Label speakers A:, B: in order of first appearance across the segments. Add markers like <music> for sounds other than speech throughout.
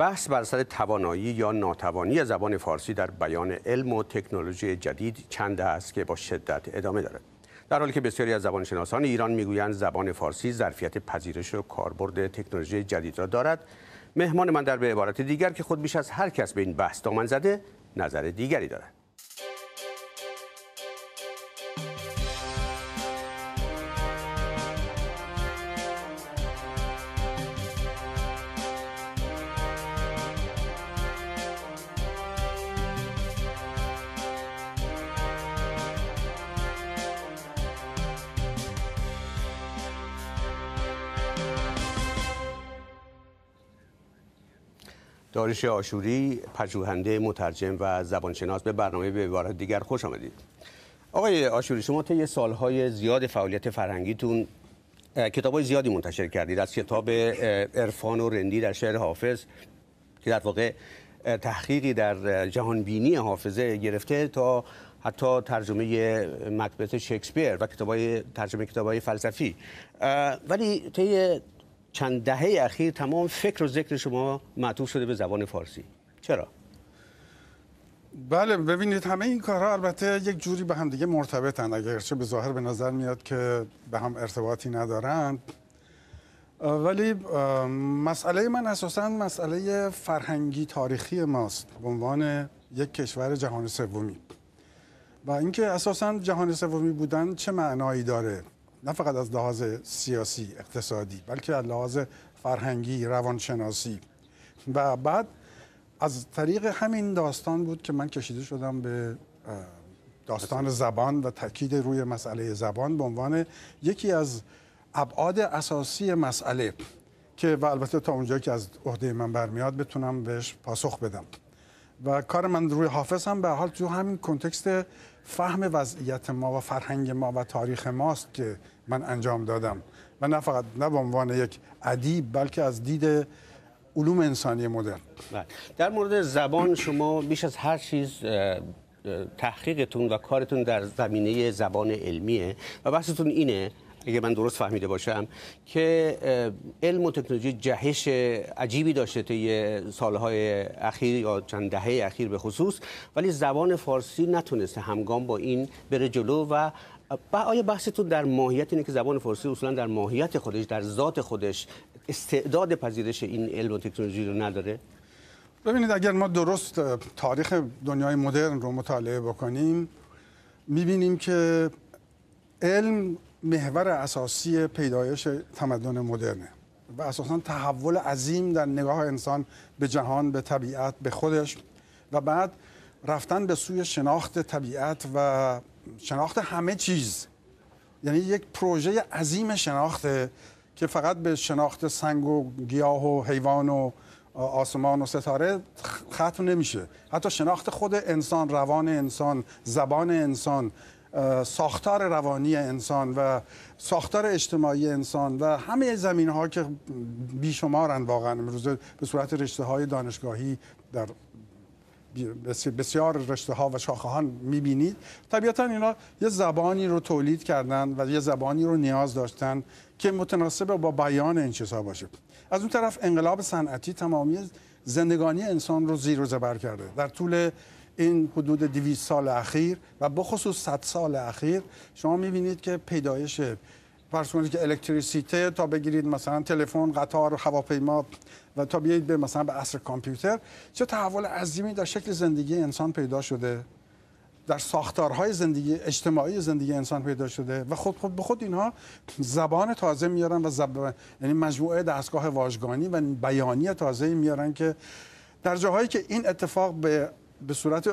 A: بحث بر توانایی یا ناتوانی زبان فارسی در بیان علم و تکنولوژی جدید چند است که با شدت ادامه دارد در حالی که بسیاری از زبانشناسان ایران میگویند زبان فارسی ظرفیت پذیرش و کاربرد تکنولوژی جدید را دارد مهمان من در به عبارت دیگر که خود بیش از هر کس به این بحث دامن زده نظر دیگری دارد دارش آشوری پژوهنده مترجم و زبانشناس به برنامه به عبارت دیگر خوش آمدید آقای آشوری شما طی سالهای زیاد فعالیت فرهنگیتون کتاب های زیادی منتشر کردید از کتاب عرفان و رندی در شعر حافظ که در واقع تحقیقی در جهانبینی حافظه گرفته تا حتی ترجمه مکبت شکسپیر و های ترجمه های فلسفی ولی طی چند دهه اخیر تمام فکر و ذکر شما معطوف شده به زبان فارسی چرا
B: بله ببینید همه این کارها البته یک جوری به هم دیگه مرتبطن اگرچه به ظاهر به نظر میاد که به هم ارتباطی ندارند ولی مسئله من اساسا مسئله فرهنگی تاریخی ماست به عنوان یک کشور جهان سومی و اینکه اساسا جهان سومی بودن چه معنایی داره نه فقط از لحاظ سیاسی اقتصادی بلکه از لحاظ فرهنگی روانشناسی و بعد از طریق همین داستان بود که من کشیده شدم به داستان زبان و تاکید روی مسئله زبان به عنوان یکی از ابعاد اساسی مسئله که و البته تا اونجا که از عهده من برمیاد بتونم بهش پاسخ بدم و کار من روی حافظ هم به حال تو همین کنتکست فهم وضعیت ما و فرهنگ ما و تاریخ ماست که من انجام دادم و نه فقط نه به عنوان یک ادیب بلکه از دید علوم انسانی مدرن
A: بله. در مورد زبان شما بیش از هر چیز تحقیقتون و کارتون در زمینه زبان علمیه و بحثتون اینه اگه من درست فهمیده باشم که علم و تکنولوژی جهش عجیبی داشته طی سالهای اخیر یا چند دهه اخیر به خصوص ولی زبان فارسی نتونسته همگام با این بره جلو و با آیا بحثتون در ماهیت اینه که زبان فارسی اصولا در ماهیت خودش در ذات خودش استعداد پذیرش این علم و تکنولوژی رو نداره
B: ببینید اگر ما درست تاریخ دنیای مدرن رو مطالعه بکنیم میبینیم که علم محور اساسی پیدایش تمدن مدرنه و اساسا تحول عظیم در نگاه انسان به جهان به طبیعت به خودش و بعد رفتن به سوی شناخت طبیعت و شناخت همه چیز یعنی یک پروژه عظیم شناخت که فقط به شناخت سنگ و گیاه و حیوان و آسمان و ستاره ختم نمیشه حتی شناخت خود انسان روان انسان زبان انسان ساختار روانی انسان و ساختار اجتماعی انسان و همه زمین ها که بیشمارن واقعا امروز به صورت رشته های دانشگاهی در بسیار رشته ها و شاخه ها میبینید طبیعتا اینا یه زبانی رو تولید کردن و یه زبانی رو نیاز داشتن که متناسب با بیان این چیزها باشه از اون طرف انقلاب صنعتی تمامی زندگانی انسان رو زیر و زبر کرده در طول این حدود 200 سال اخیر و بخصوص 100 سال اخیر شما میبینید که پیدایش فرض که الکتریسیته تا بگیرید مثلا تلفن قطار هواپیما و تا بیایید به مثلا به عصر کامپیوتر چه تحول عظیمی در شکل زندگی انسان پیدا شده در ساختارهای زندگی اجتماعی زندگی انسان پیدا شده و خود خود به خود اینها زبان تازه میارن و زب... یعنی مجموعه دستگاه واژگانی و بیانی تازه میارن که در جاهایی که این اتفاق به به صورت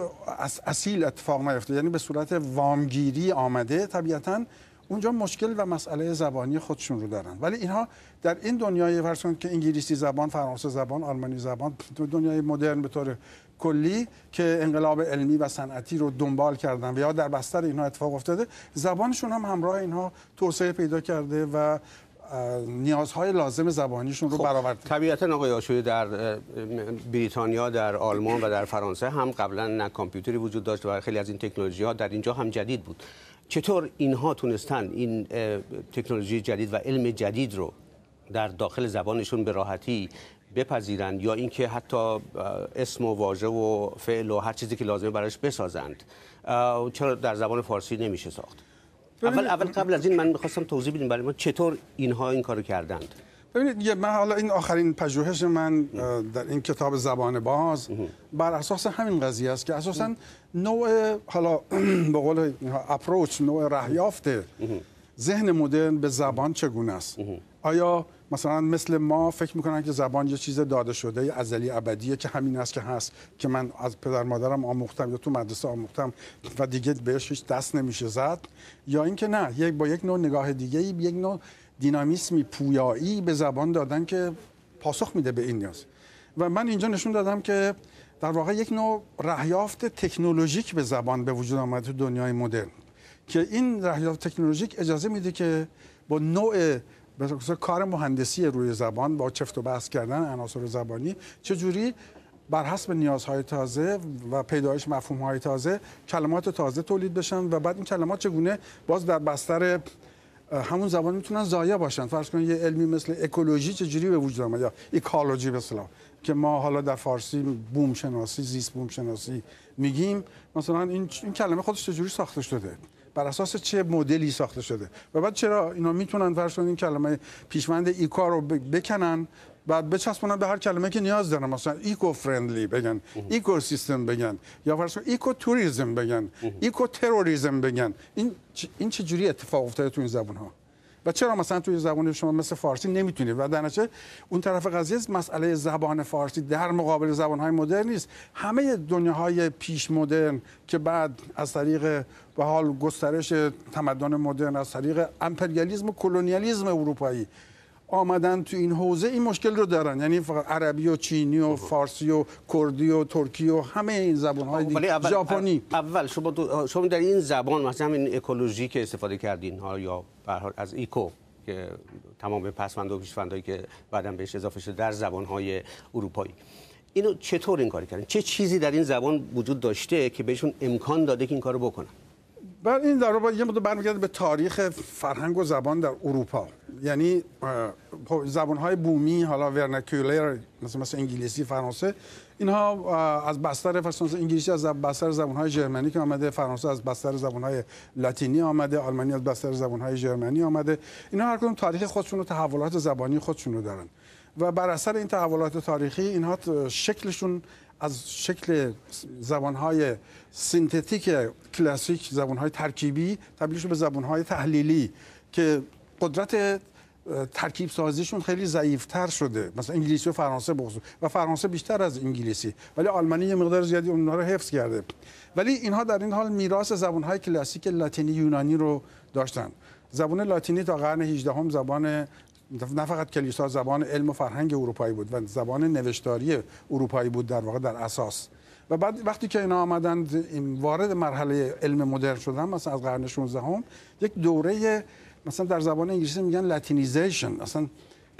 B: اصیل اتفاق نیفته یعنی به صورت وامگیری آمده طبیعتا اونجا مشکل و مسئله زبانی خودشون رو دارن ولی اینها در این دنیای فرسون که انگلیسی زبان فرانسه زبان آلمانی زبان دنیای مدرن به طور کلی که انقلاب علمی و صنعتی رو دنبال کردن و یا در بستر اینها اتفاق افتاده زبانشون هم همراه اینها توسعه پیدا کرده و نیازهای لازم زبانیشون رو خب برآورده
A: طبیعتا آقای آشوی در بریتانیا در آلمان و در فرانسه هم قبلا نه کامپیوتری وجود داشت و خیلی از این تکنولوژی ها در اینجا هم جدید بود چطور اینها تونستن این تکنولوژی جدید و علم جدید رو در داخل زبانشون به راحتی بپذیرند یا اینکه حتی اسم و واژه و فعل و هر چیزی که لازمه براش بسازند چرا در زبان فارسی نمیشه ساخت اول اول قبل از این من میخواستم توضیح بدیم برای ما چطور اینها این کارو کردند
B: ببینید من حالا این آخرین پژوهش من در این کتاب زبان باز بر اساس همین قضیه است که اساسا نوع حالا <clears throat> به قول اپروچ نوع رهیافت ذهن مدرن به زبان چگونه است آیا مثلا مثل ما فکر میکنن که زبان یه چیز داده شده یه ازلی ابدیه که همین است که هست که من از پدر مادرم آموختم یا تو مدرسه آموختم و دیگه بهش هیچ دست نمیشه زد یا اینکه نه یک با یک نوع نگاه دیگه یک نوع دینامیسمی پویایی به زبان دادن که پاسخ میده به این نیاز و من اینجا نشون دادم که در واقع یک نوع رهیافت تکنولوژیک به زبان به وجود آمد تو دنیای مدرن که این رهیافت تکنولوژیک اجازه میده که با نوع به کار مهندسی روی زبان با چفت و بحث کردن عناصر زبانی چجوری بر حسب نیازهای تازه و پیدایش مفهومهای تازه کلمات تازه تولید بشن و بعد این کلمات چگونه باز در بستر همون زبان میتونن زایا باشن فرض کنید یه علمی مثل اکولوژی چجوری به وجود آمد یا اکولوژی به که ما حالا در فارسی بوم شناسی زیست بوم شناسی میگیم مثلا این, این کلمه خودش چجوری ساخته شده بر اساس چه مدلی ساخته شده و بعد چرا اینا میتونن فرض کنید این کلمه پیشمند ایکا رو بکنن بعد بچسبونن به هر کلمه که نیاز دارن مثلا ایکو فرندلی بگن ایکو سیستم بگن یا فرض ایکو توریسم بگن ایکو تروریسم بگن این این چه جوری اتفاق افتاده تو این زبون ها و چرا مثلا توی زبان شما مثل فارسی نمیتونید و در نتیجه اون طرف قضیه مسئله زبان فارسی در مقابل زبان های مدرن نیست همه دنیاهای پیش مدرن که بعد از طریق به حال گسترش تمدن مدرن از طریق امپریالیسم و کلونیالیزم اروپایی آمدن تو این حوزه این مشکل رو دارن یعنی فقط عربی و چینی و فارسی و کردی و ترکی و همه این زبان های ژاپنی
A: اول شما شما در این زبان مثلا این اکولوژی که استفاده کردین ها یا از ایکو که تمام پسمند و پیشوندایی که بعدا بهش اضافه شده در زبان‌های اروپایی اینو چطور این کاری کردن چه چیزی در این زبان وجود داشته که بهشون امکان داده که این کارو بکنن
B: بعد این در یه مدت برمیگرده به تاریخ فرهنگ و زبان در اروپا یعنی خب، زبانهای بومی حالا ورنکولر مثل انگلیسی فرانسه اینها از بستر فرانسه انگلیسی از بستر زبانهای جرمنی که آمده فرانسه از بستر زبانهای لاتینی آمده آلمانی از بستر زبانهای جرمنی آمده اینها هر کدوم تاریخ خودشون و تحولات زبانی خودشون رو دارن و بر اثر این تحولات تاریخی اینها شکلشون از شکل زبانهای سینتتیک کلاسیک زبانهای ترکیبی تبدیل شد به زبانهای تحلیلی که قدرت ترکیب سازیشون خیلی ضعیفتر شده مثلا انگلیسی و فرانسه بخصوص و فرانسه بیشتر از انگلیسی ولی آلمانی یه مقدار زیادی اونها رو حفظ کرده ولی اینها در این حال میراث زبانهای کلاسیک لاتینی یونانی رو داشتن زبان لاتینی تا قرن 18 هم زبان نه فقط کلیسا زبان علم و فرهنگ اروپایی بود و زبان نوشتاری اروپایی بود در واقع در اساس و بعد وقتی که اینا آمدند این وارد مرحله علم مدرن شدن مثلا از قرن 16 هم یک دوره مثلا در زبان انگلیسی میگن لاتینیزیشن مثلا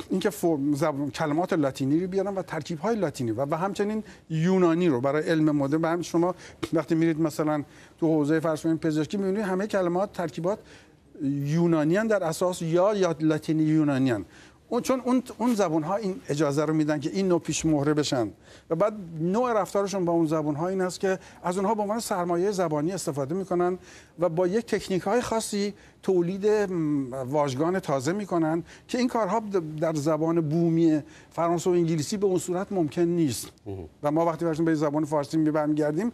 B: اینکه زب... کلمات لاتینی رو بیارن و ترکیب های لاتینی و, همچنین یونانی رو برای علم مدرن به شما وقتی میرید مثلا تو حوزه فرسوین پزشکی میبینید همه کلمات ترکیبات یونانیان در اساس یا یا لاتینی یونانیان اون چون اون اون زبون ها این اجازه رو میدن که این نوع پیش مهره بشن و بعد نوع رفتارشون با اون زبان ها این است که از اونها به عنوان سرمایه زبانی استفاده میکنن و با یک تکنیک های خاصی تولید واژگان تازه میکنن که این کارها در زبان بومی فرانسه و انگلیسی به اون صورت ممکن نیست و ما وقتی برشون به زبان فارسی میبرم گردیم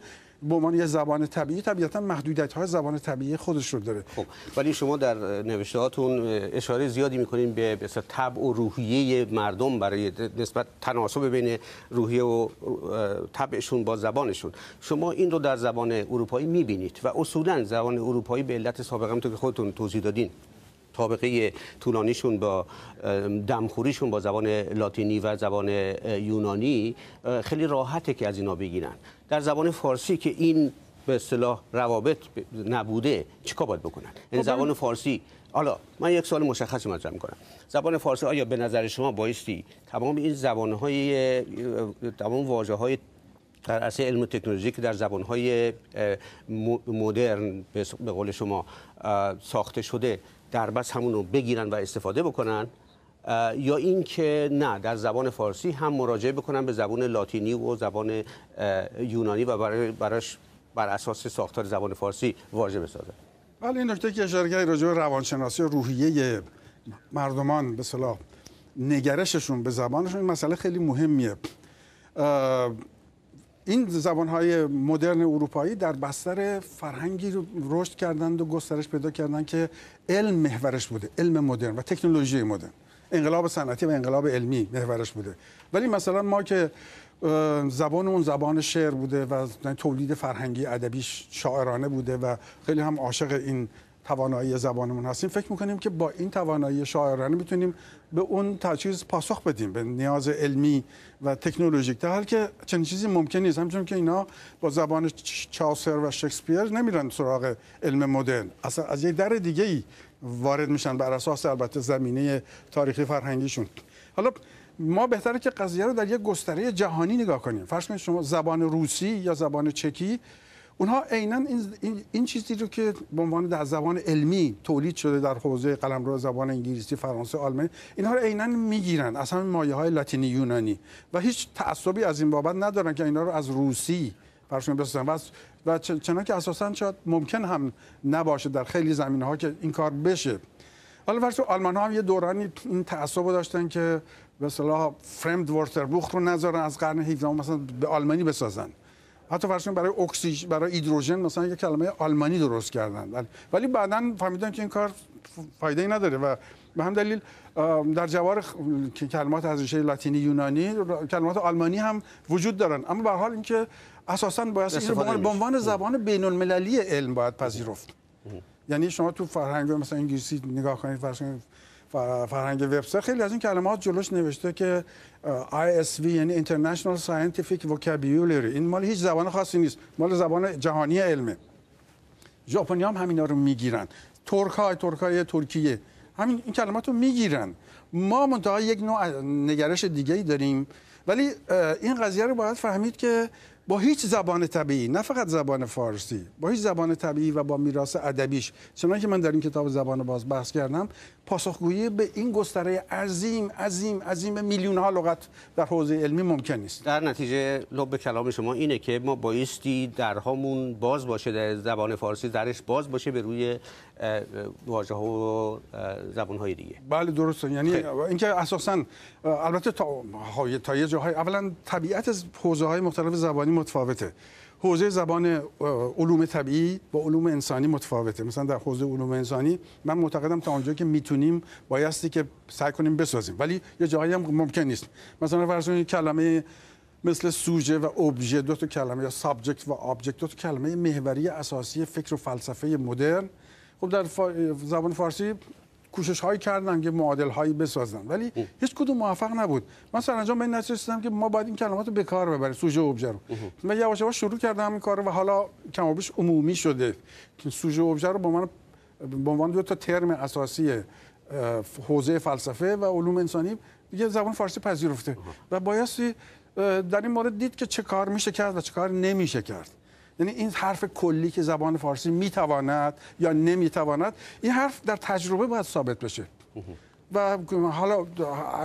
B: به عنوان یه زبان طبیعی طبیعتا محدودیت های زبان طبیعی خودش رو داره
A: خب ولی شما در نوشته هاتون اشاره زیادی میکنین به مثلا طبع و روحیه مردم برای نسبت تناسب بین روحیه و طبعشون با زبانشون شما این رو در زبان اروپایی میبینید و اصولا زبان اروپایی به علت سابقه که خودتون توضیح دادین طابقه طولانیشون با دمخوریشون با زبان لاتینی و زبان یونانی خیلی راحته که از اینا بگیرن در زبان فارسی که این به اصطلاح روابط نبوده چیکار باید بکنن این یعنی خب، زبان فارسی حالا من یک سوال مشخصی مطرح میکنم زبان فارسی آیا به نظر شما بایستی تمام این زبان‌های تمام واژه های در اصل علم و تکنولوژی که در زبان‌های مدرن به قول شما ساخته شده در بس همون رو بگیرن و استفاده بکنن یا اینکه نه در زبان فارسی هم مراجعه بکنم به زبان لاتینی و زبان یونانی و برای براش بر اساس ساختار زبان فارسی واژه بسازم.
B: بله این نکته که اشاره کردید راجع به روانشناسی و روحیه مردمان به صلاح نگرششون به زبانشون این مسئله خیلی مهمیه این زبانهای مدرن اروپایی در بستر فرهنگی رشد کردند و گسترش پیدا کردند که علم محورش بوده علم مدرن و تکنولوژی مدرن انقلاب صنعتی و انقلاب علمی محورش بوده ولی مثلا ما که زبان اون زبان شعر بوده و یعنی تولید فرهنگی ادبیش شاعرانه بوده و خیلی هم عاشق این توانایی زبانمون هستیم فکر میکنیم که با این توانایی شاعرانه میتونیم به اون تجهیز پاسخ بدیم به نیاز علمی و تکنولوژیک در حال که چنین چیزی ممکن نیست همچون که اینا با زبان چاوسر و شکسپیر نمیرن سراغ علم مدرن اصلا از یه در دیگه ای وارد میشن بر اساس البته زمینه تاریخی فرهنگیشون حالا ما بهتره که قضیه رو در یک گستره جهانی نگاه کنیم فرض کنید شما زبان روسی یا زبان چکی اونها عینا این, این, چیزی رو که به عنوان در زبان علمی تولید شده در حوزه قلمرو زبان انگلیسی فرانسه آلمانی اینها رو عینا میگیرن از همین مایه های لاتینی یونانی و هیچ تعصبی از این بابت ندارن که اینها رو از روسی براشون بسازن و, و چنان که اساسا شاید ممکن هم نباشه در خیلی زمینه ها که این کار بشه حالا فرض آلمان ها هم یه دورانی این تعصب داشتن که به اصطلاح فرمد بوخت رو نذارن از قرن 17 مثلا به آلمانی بسازن حتی فرض برای اکسیژن برای هیدروژن مثلا یه کلمه آلمانی درست کردن ولی بعدا فهمیدن که این کار فایده ای نداره و به هم دلیل در جوار کلمات از ریشه لاتینی یونانی کلمات آلمانی هم وجود دارن اما به حال اینکه اساسا باید این رو به عنوان خب. زبان بین المللی علم باید پذیرفت یعنی شما تو فرهنگ مثلا انگلیسی نگاه کنید فرهنگ وبستر خیلی از این کلمات جلوش نوشته که ISV یعنی International Scientific Vocabulary این مال هیچ زبان خاصی نیست مال زبان جهانی علمه ژاپنی هم همینا رو میگیرن ترک های ترک های ترکیه همین این کلمات رو میگیرن ما منتها یک نوع نگرش دیگه‌ای داریم ولی این قضیه رو باید فهمید که با هیچ زبان طبیعی نه فقط زبان فارسی با هیچ زبان طبیعی و با میراث ادبیش چنانکه که من در این کتاب زبان باز بحث کردم پاسخگویی به این گستره عظیم عظیم عظیم میلیون ها لغت در حوزه علمی ممکن نیست
A: در نتیجه لب کلام شما اینه که ما بایستی درهامون باز باشه در زبان فارسی درش باز باشه به روی واژه ها و زبان های دیگه
B: بله درسته یعنی اینکه اساسا البته تا, تا جاهای اولا طبیعت حوزه های مختلف زبانی متفاوته حوزه زبان علوم طبیعی با علوم انسانی متفاوته مثلا در حوزه علوم انسانی من معتقدم تا اونجا که میتونیم بایستی که سعی کنیم بسازیم ولی یه جایی هم ممکن نیست مثلا فرض کلمه مثل سوژه و ابژه دو تا کلمه یا سابجکت و آبجکت دو تا کلمه محوری اساسی فکر و فلسفه مدرن خب در زبان فارسی کوشش هایی کردن که معادل هایی بسازن ولی اه. هیچ کدوم موفق نبود من سرانجام به این که ما باید این کلمات رو به کار ببریم سوژه ابژه رو و یواش یواش شروع کردم این کار و حالا کم عمومی شده که سوژه ابژه رو به من به عنوان دو تا ترم اساسی حوزه فلسفه و علوم انسانی دیگه زبان فارسی پذیرفته و بایستی در این مورد دید که چه کار میشه کرد و چه کار نمیشه کرد یعنی این حرف کلی که زبان فارسی میتواند یا نمیتواند این حرف در تجربه باید ثابت بشه و حالا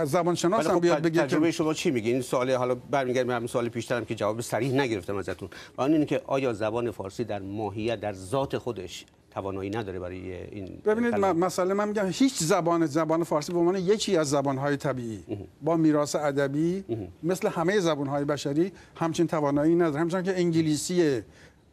B: زبان شناس هم خب بیاد تجربه
A: شما چی میگه این سوال حالا برمیگردیم به همین سوالی پیشترم که جواب صریح نگرفتم ازتون و آن اینه که آیا زبان فارسی در ماهیت در ذات خودش توانایی نداره برای این ببینید
B: مسئله من میگم هیچ زبان زبان فارسی به عنوان یکی از زبانهای طبیعی با میراث ادبی مثل همه زبانهای بشری همچین توانایی نداره همچنان که انگلیسی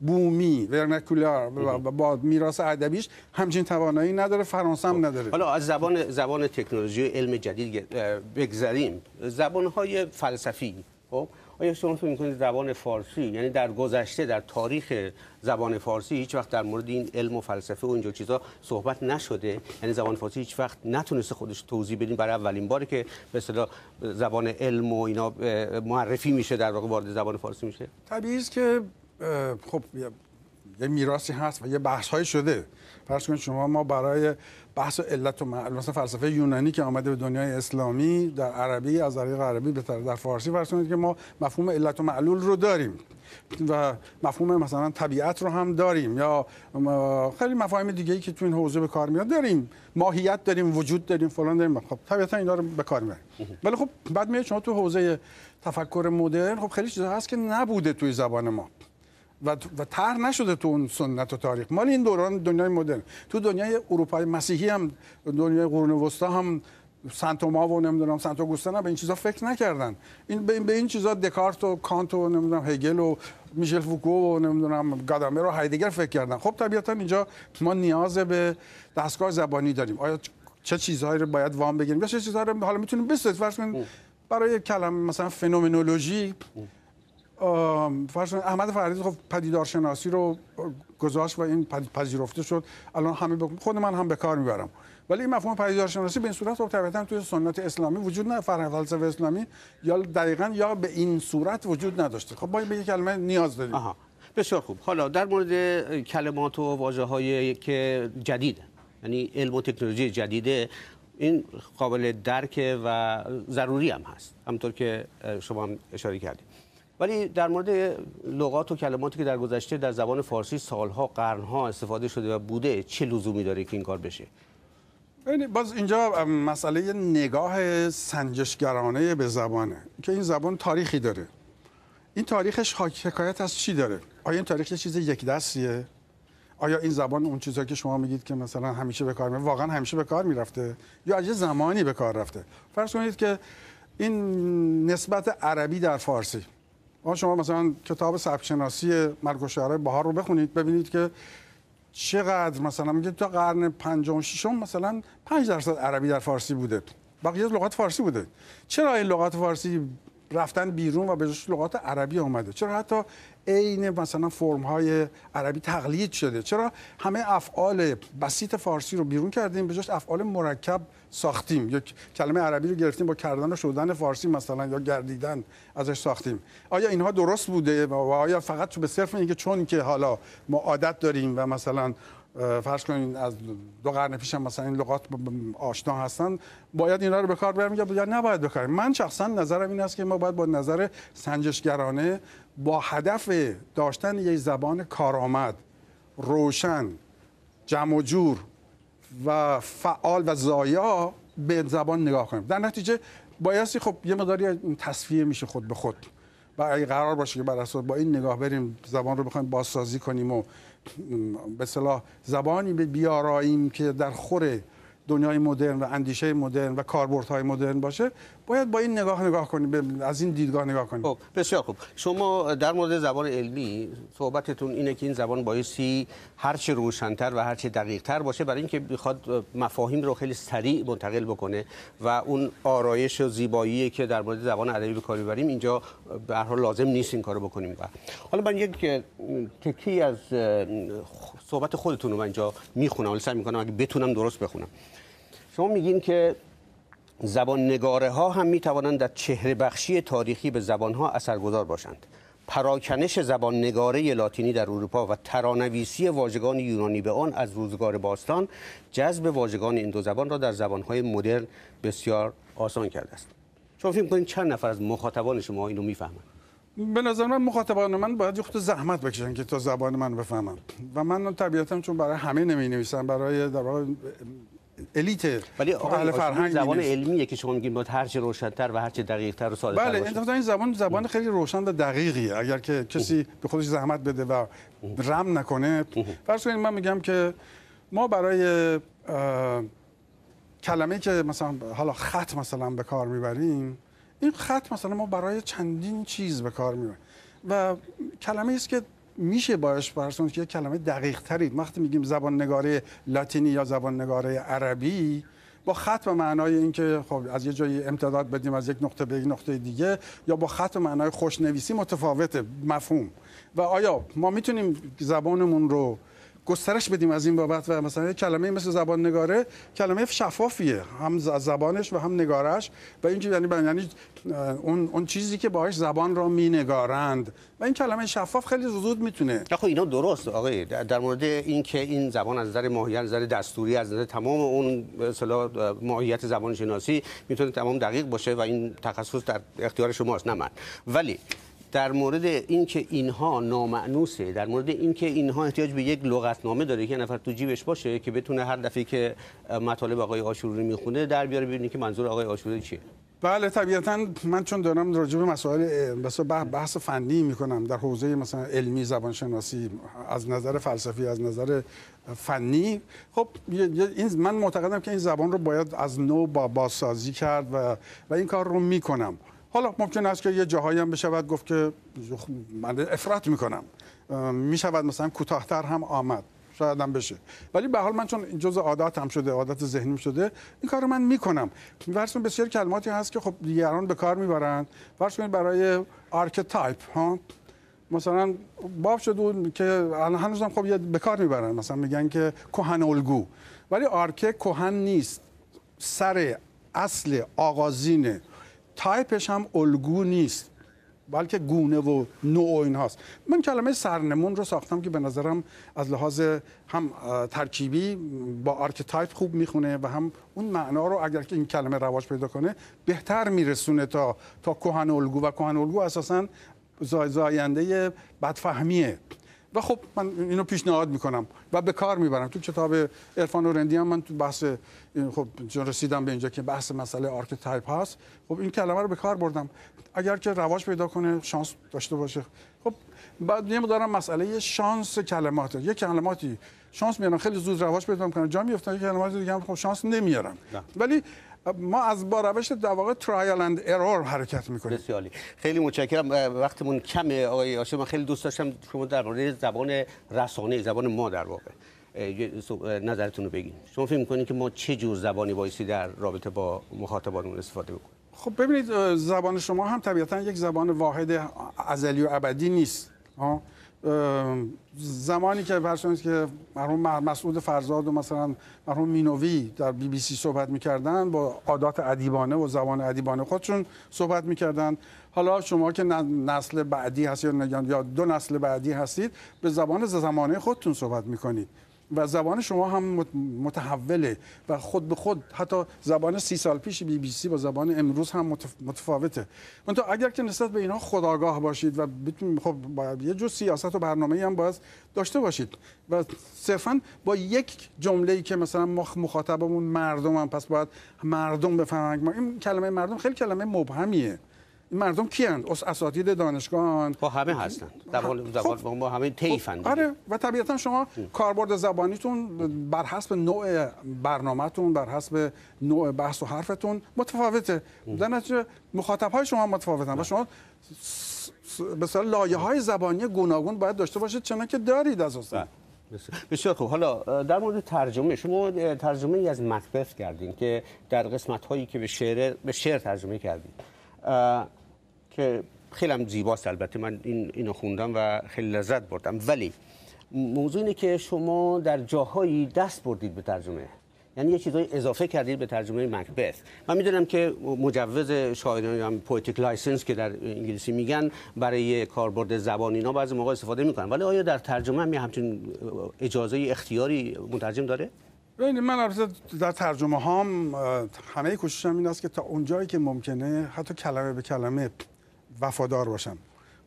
B: بومی ورنکولار با میراث ادبیش همچین توانایی نداره فرانسه هم خب. نداره
A: حالا از زبان زبان تکنولوژی و علم جدید بگذریم زبانهای فلسفی خب آیا شما فکر میکنید زبان فارسی یعنی در گذشته در تاریخ زبان فارسی هیچ وقت در مورد این علم و فلسفه و اینجور چیزا صحبت نشده یعنی زبان فارسی هیچ وقت نتونسته خودش توضیح بدین برای اولین باری که به اصطلاح زبان علم و اینا معرفی میشه در واقع وارد زبان فارسی میشه
B: طبیعی که خب یه میراثی هست و یه بحث های شده فرض کنید شما ما برای بحث علت و معل... مثلا فلسفه یونانی که آمده به دنیای اسلامی در عربی از طریق عربی به در فارسی فرض کنید که ما مفهوم علت و معلول رو داریم و مفهوم مثلا طبیعت رو هم داریم یا خیلی مفاهیم دیگه ای که تو این حوزه به کار میاد داریم ماهیت داریم وجود داریم فلان داریم خب طبیعتا اینا رو به کار میبریم ولی خب بعد میاد شما تو حوزه تفکر مدرن خب خیلی چیزا هست که نبوده توی زبان ما و و طرح نشده تو اون سنت و تاریخ مال این دوران دنیای مدرن تو دنیای اروپای مسیحی هم دنیای قرون وسطا هم سنتوما و نمیدونم سنتو گوستن به این چیزا فکر نکردن این به این چیزا دکارت و کانت و نمیدونم هگل و میشل فوکو و نمیدونم گادامر و هایدگر فکر کردن خب طبیعتا اینجا ما نیاز به دستگاه زبانی داریم آیا چه چیزهایی رو باید وام بگیریم چه چیزهایی رو حالا میتونیم بسازیم فرض برای کلم مثلا فنومنولوژی فرض احمد فریدی خب پدیدارشناسی رو گذاشت و این پذیرفته شد الان همه خود من هم به کار میبرم ولی این مفهوم پدیدارشناسی به این صورت خب طبیعتا توی سنت اسلامی وجود نه فرهنگ فلسفه اسلامی یا دقیقا یا به این صورت وجود نداشته
A: خب باید به یک کلمه نیاز داریم بسیار خوب حالا در مورد کلمات و واجه های که جدید یعنی علم و تکنولوژی جدیده این قابل درکه و ضروری هم هست همطور که شما هم اشاره کردید ولی در مورد لغات و کلماتی که در گذشته در زبان فارسی سالها قرنها استفاده شده و بوده چه لزومی داره که این کار بشه
B: باز اینجا مسئله نگاه سنجشگرانه به زبانه که این زبان تاریخی داره این تاریخش حکایت از چی داره آیا این تاریخ چیز یک دستیه آیا این زبان اون چیزهایی که شما میگید که مثلا همیشه به کار می واقعا همیشه به کار میرفته یا از زمانی به کار رفته فرض کنید که این نسبت عربی در فارسی شما مثلا کتاب سبکشناسی مرگ و بهار رو بخونید ببینید که چقدر مثلا میگه تا قرن پنجم ششم مثلا پنج درصد عربی در فارسی بوده بقیه لغات فارسی بوده چرا این لغات فارسی رفتن بیرون و بهش لغات عربی آمده چرا حتی عین مثلا فرم های عربی تقلید شده چرا همه افعال بسیط فارسی رو بیرون کردیم به جاش افعال مرکب ساختیم یا کلمه عربی رو گرفتیم با کردن و شدن فارسی مثلا یا گردیدن ازش ساختیم آیا اینها درست بوده و آیا فقط تو به صرف اینکه چون که حالا ما عادت داریم و مثلا فرض کنین از دو قرن پیش مثلا این لغات آشنا هستن باید اینا رو به کار بریم یا نباید بکاریم من شخصا نظرم این است که ما باید با نظر سنجشگرانه با هدف داشتن یک زبان کارآمد روشن جمع و جور و فعال و زایا به زبان نگاه کنیم در نتیجه بایستی خب یه مداری تصفیه میشه خود به خود و اگه قرار باشه که بر با این نگاه بریم زبان رو بخوایم بازسازی کنیم و به صلاح زبانی بیاراییم که در خور دنیای مدرن و اندیشه مدرن و
A: های مدرن باشه باید با این نگاه نگاه کنیم از این دیدگاه نگاه کنیم خب بسیار خوب شما در مورد زبان علمی صحبتتون اینه که این زبان بایستی هر چه روشنتر و هر چه تر باشه برای اینکه بخواد مفاهیم رو خیلی سریع منتقل بکنه و اون آرایش و زیبایی که در مورد زبان ادبی به کار اینجا به هر حال لازم نیست این کارو بکنیم حالا من یک تکی از صحبت خودتون رو من اینجا می‌خونم ولی سعی میکنم اگه بتونم درست بخونم شما میگین که زبان نگاره ها هم میتوانند در چهره بخشی تاریخی به زبان ها اثرگذار باشند پراکنش زبان نگاره لاتینی در اروپا و ترانویسی واژگان یونانی به آن از روزگار باستان جذب واژگان این دو زبان را در زبانهای مدرن بسیار آسان کرده است شما فکر کنید چند نفر از مخاطبان شما اینو میفهمند
B: به نظر من مخاطبان من باید زحمت بکشن که تا زبان من بفهمم و من طبیعتم چون برای همه نمی نویسم برای الیت ولی اهل فرهنگ زبان علمیه
A: که شما میگین با هر چه روشن‌تر و هر چه دقیق‌تر و ساده‌تر بله اتفاقا
B: این زبان زبان خیلی روشن و دقیقیه اگر که کسی به خودش زحمت بده و رم نکنه فرض کنید من میگم که ما برای کلمه که مثلا حالا خط مثلا به کار میبریم این خط مثلا ما برای چندین چیز به کار میبریم و کلمه است که میشه باش پرسوند که یک کلمه دقیق تری وقتی میگیم زبان نگاره لاتینی یا زبان نگاره عربی با خط و معنای اینکه خب از یه جایی امتداد بدیم از یک نقطه به یک نقطه دیگه یا با خط و معنای خوشنویسی متفاوته مفهوم و آیا ما میتونیم زبانمون رو گسترش بدیم از این بابت و مثلا کلمه مثل زبان نگاره کلمه شفافیه هم زبانش و هم نگارش و این یعنی یعنی اون اون چیزی که باهاش زبان را نگارند و این کلمه شفاف خیلی زود میتونه
A: خب اینا درست آقای در مورد این که این زبان از نظر ماهیت از نظر دستوری از نظر تمام اون اصطلاح ماهیت زبان شناسی میتونه تمام دقیق باشه و این تخصص در اختیار شماست نه من ولی در مورد اینکه اینها نامعنوسه در مورد اینکه اینها احتیاج به یک لغتنامه داره که نفر تو جیبش باشه که بتونه هر دفعه که مطالب آقای آشوری میخونه در بیاره ببینه که منظور آقای آشوری چیه
B: بله طبیعتا من چون دارم راجع به مسائل مثلا بحث فنی میکنم در حوزه مثلا علمی زبان شناسی از نظر فلسفی از نظر فنی خب این من معتقدم که این زبان رو باید از نو با بازسازی کرد و و این کار رو میکنم حالا ممکن است که یه جاهایی هم بشود گفت که خب، من افراط میکنم میشود مثلا کوتاهتر هم آمد شاید هم بشه ولی به حال من چون جز عادت هم شده عادت ذهنیم شده این کار من میکنم ورسون بسیار کلماتی هست که خب دیگران به کار میبرن ورسون برای آرکتایپ ها مثلا باب شده که هنوز هم خب به کار میبرن مثلا میگن که کهن الگو ولی آرکه کهن نیست سر اصل آغازینه تایپش هم الگو نیست بلکه گونه و نوع و هاست، من کلمه سرنمون رو ساختم که به نظرم از لحاظ هم ترکیبی با آرکتایپ خوب میخونه و هم اون معنا رو اگر که این کلمه رواج پیدا کنه بهتر میرسونه تا تا کهن الگو و کهن الگو اساسا زاینده بدفهمیه و خب من اینو پیشنهاد میکنم و به کار میبرم تو کتاب عرفان و رندی هم من تو بحث خب چون رسیدم به اینجا که بحث مسئله تایپ هست خب این کلمه رو به کار بردم اگر که رواج پیدا کنه شانس داشته باشه خب بعد یه مدارم مسئله شانس کلمات یه کلماتی شانس میارن خیلی زود رواج پیدا میکنن جا میافتن یه کلمات دیگه هم خب شانس نمیارن ولی ما از با
A: روش در واقع ترایل اند ارور حرکت میکنیم بسیاری خیلی متشکرم وقتمون کمه آقای آشه من خیلی دوست داشتم شما مورد زبان رسانه زبان ما در واقع نظرتون رو بگین شما فکر میکنید که ما چه جور زبانی بایستی در رابطه با مخاطبانمون استفاده بکنیم
B: خب ببینید زبان شما هم طبیعتا یک زبان واحد ازلی و ابدی نیست زمانی که پرسنلی که مرحوم مسعود فرزاد و مثلا مرحوم مینوی در بی بی سی صحبت میکردن با عادات ادیبانه و زبان ادیبانه خودشون صحبت میکردن حالا شما که نسل بعدی هستید یا دو نسل بعدی هستید به زبان زمانه خودتون صحبت میکنید و زبان شما هم متحوله و خود به خود حتی زبان سی سال پیش بی بی سی با زبان امروز هم متفاوته منتها اگر که نسبت به اینها خداگاه باشید و خب باید یه جور سیاست و برنامه هم باید داشته باشید و صرفا با یک جمله ای که مثلا مخاطبمون مردم هم پس باید مردم بفهمن این کلمه مردم خیلی کلمه مبهمیه مردم کیند اس اساتید دانشگاه، با خب،
A: همه هستند خب، زبان خب. زبان با همه تیف خب. آره
B: و طبیعتا شما کاربرد زبانیتون بر حسب نوع برنامهتون بر حسب نوع بحث و حرفتون متفاوته در نتیجه مخاطب های شما متفاوتن و بله. شما به لایه
A: های زبانی گوناگون باید داشته باشید چنانکه دارید از اصلا بله. بسیار خوب حالا در مورد ترجمه شما ترجمه ای از مکبث کردین که در قسمت هایی که به شعر به شعر ترجمه کردین که خیلی هم زیباست البته من این اینو خوندم و خیلی لذت بردم ولی موضوع اینه که شما در جاهایی دست بردید به ترجمه یعنی یه چیزایی اضافه کردید به ترجمه مکبث من میدونم که مجوز شاهدان یا پویتیک لایسنس که در انگلیسی میگن برای کاربرد زبان اینا بعضی موقع استفاده میکنن ولی آیا در ترجمه هم همچین اجازه اختیاری مترجم داره
B: من البته در ترجمه هام همه کوششم این است که تا اونجایی که ممکنه حتی کلمه به کلمه وفادار باشم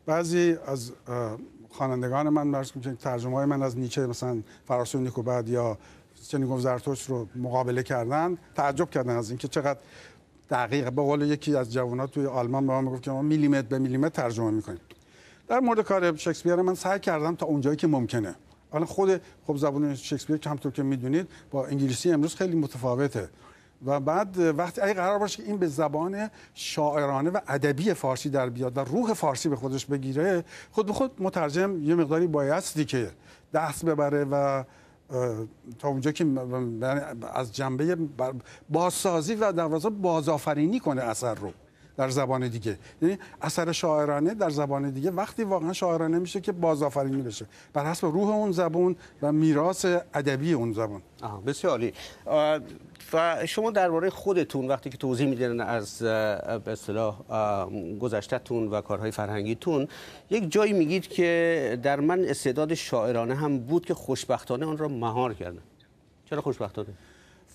B: بعضی از خوانندگان من مرز که ترجمه های من از نیچه مثلا فراسون نیکوبد یا چنین زرتوش رو مقابله کردن تعجب کردن از اینکه چقدر دقیق به قول یکی از جوانات توی آلمان به من گفت که ما میلیمتر به میلیمتر ترجمه میکنیم در مورد کار شکسپیر من سعی کردم تا اونجایی که ممکنه حالا خود خب زبان شکسپیر که همطور که میدونید با انگلیسی امروز خیلی متفاوته و بعد وقتی اگه قرار باشه که این به زبان شاعرانه و ادبی فارسی در بیاد و روح فارسی به خودش بگیره خود به خود مترجم یه مقداری بایستی که دست ببره و تا اونجا که یعنی از جنبه بازسازی و در بازآفرینی کنه اثر رو در زبان دیگه یعنی اثر شاعرانه در زبان دیگه وقتی واقعا شاعرانه میشه که بازآفرینی بشه بر حسب روح اون زبان و میراث ادبی
A: اون زبان آه بسیار عالی و شما درباره خودتون وقتی که توضیح میدین از به اصطلاح تون و کارهای فرهنگیتون یک جایی میگید که در من استعداد شاعرانه هم بود که خوشبختانه آن را مهار کردم چرا خوشبختانه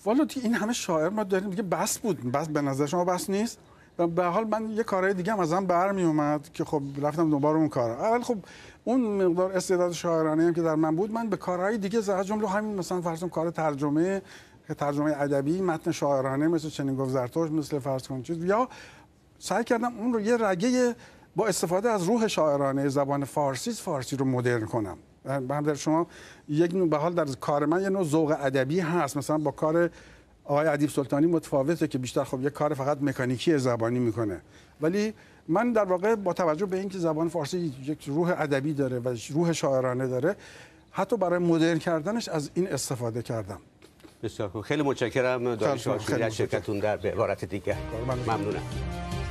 B: والا این همه شاعر ما داریم دیگه بس بود بس به نظر شما بس نیست به حال من یه کارهای دیگه هم ازم برمی اومد که خب رفتم دوباره اون کارا اول خب اون مقدار استعداد شاعرانه هم که در من بود من به کارهای دیگه از جمله همین مثلا فرض کار ترجمه ترجمه ادبی متن شاعرانه مثل چنین گفت زرتوش مثل فرض کن چیز یا سعی کردم اون رو یه رگه با استفاده از روح شاعرانه زبان فارسی فارسی رو مدرن کنم بعد در شما یک نوع به حال در کار من یه نوع ذوق ادبی هست مثلا با کار آقای عدیب سلطانی متفاوته که بیشتر خب یه کار فقط مکانیکی زبانی میکنه ولی من در واقع با توجه به اینکه زبان فارسی یک روح ادبی داره و روح شاعرانه داره حتی برای مدرن کردنش از این استفاده کردم
A: بسیار خوب خیلی متشکرم دانش از شرکتون در به عبارت دیگه ممنونم